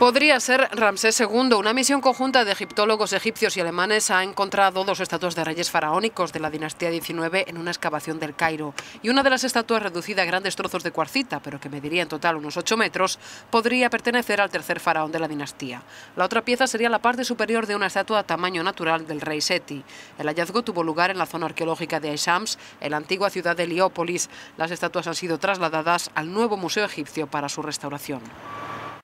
Podría ser Ramsés II. Una misión conjunta de egiptólogos egipcios y alemanes ha encontrado dos estatuas de reyes faraónicos de la dinastía XIX en una excavación del Cairo. Y una de las estatuas, reducida a grandes trozos de cuarcita, pero que mediría en total unos 8 metros, podría pertenecer al tercer faraón de la dinastía. La otra pieza sería la parte superior de una estatua a tamaño natural del rey Seti. El hallazgo tuvo lugar en la zona arqueológica de Aishams, en la antigua ciudad de Heliópolis. Las estatuas han sido trasladadas al nuevo Museo Egipcio para su restauración.